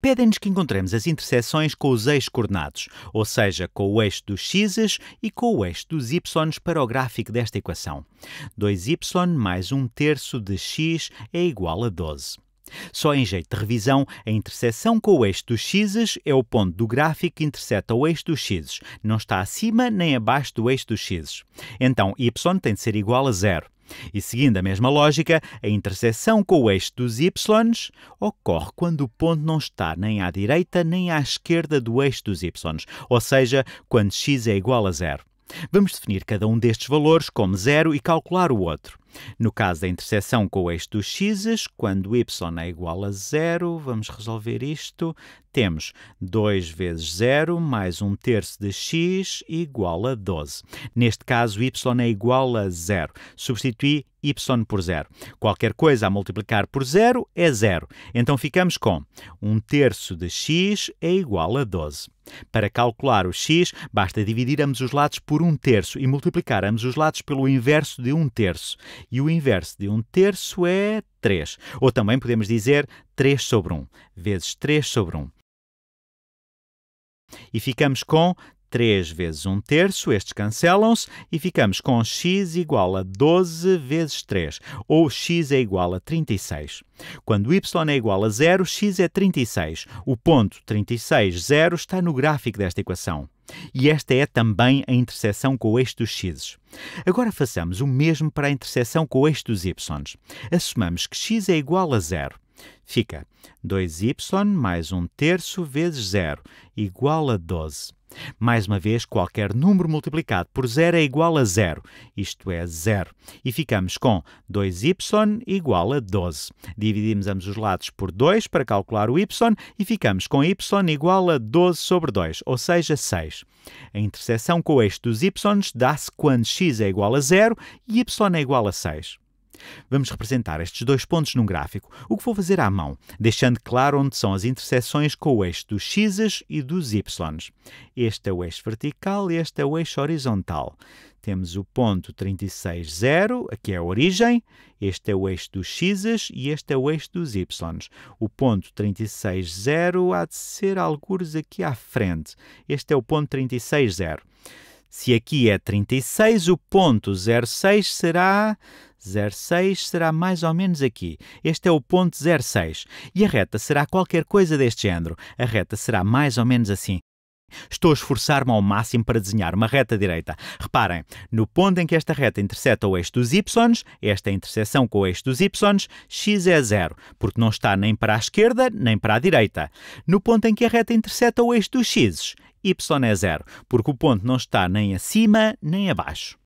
pedem-nos que encontremos as interseções com os eixos coordenados, ou seja, com o eixo dos x e com o eixo dos y para o gráfico desta equação. 2y mais 1 terço de x é igual a 12. Só em jeito de revisão, a interseção com o eixo dos x é o ponto do gráfico que interseta o eixo dos x. Não está acima nem abaixo do eixo dos x. Então, y tem de ser igual a zero. E seguindo a mesma lógica, a interseção com o eixo dos y ocorre quando o ponto não está nem à direita nem à esquerda do eixo dos y, ou seja, quando x é igual a zero. Vamos definir cada um destes valores como zero e calcular o outro. No caso da interseção com o eixo dos x, quando y é igual a zero, vamos resolver isto, temos 2 vezes 0 mais 1 terço de x igual a 12. Neste caso, y é igual a zero. Substituí y por zero. Qualquer coisa a multiplicar por zero é zero. Então ficamos com 1 terço de x é igual a 12. Para calcular o x, basta dividir ambos os lados por 1 terço e multiplicar ambos os lados pelo inverso de 1 terço e o inverso de um terço é 3. Ou também podemos dizer 3 sobre 1, vezes 3 sobre 1. E ficamos com 3 vezes 1 terço, estes cancelam-se, e ficamos com x igual a 12 vezes 3, ou x é igual a 36. Quando y é igual a 0, x é 36. O ponto 36, 0 está no gráfico desta equação. E esta é também a interseção com o eixo dos x. Agora façamos o mesmo para a interseção com o eixo dos y. Assumamos que x é igual a zero Fica 2y mais 1 terço vezes 0, igual a 12. Mais uma vez, qualquer número multiplicado por zero é igual a zero, isto é, zero. E ficamos com 2y igual a 12. Dividimos ambos os lados por 2 para calcular o y e ficamos com y igual a 12 sobre 2, ou seja, 6. A interseção com o eixo dos y dá-se quando x é igual a zero e y é igual a 6. Vamos representar estes dois pontos num gráfico, o que vou fazer à mão, deixando claro onde são as interseções com o eixo dos x e dos y. Este é o eixo vertical e este é o eixo horizontal. Temos o ponto 36, 0, aqui é a origem, este é o eixo dos x e este é o eixo dos y. O ponto 36, 0 há de ser algures aqui à frente. Este é o ponto 36, 0. Se aqui é 36, o ponto 06 será 06 será mais ou menos aqui. Este é o ponto 06. E a reta será qualquer coisa deste género. A reta será mais ou menos assim. Estou a esforçar-me ao máximo para desenhar uma reta direita. Reparem, no ponto em que esta reta intercepta o eixo dos y, esta interseção com o eixo dos y, x é zero, porque não está nem para a esquerda nem para a direita. No ponto em que a reta intercepta o eixo dos x, y é zero, porque o ponto não está nem acima nem abaixo.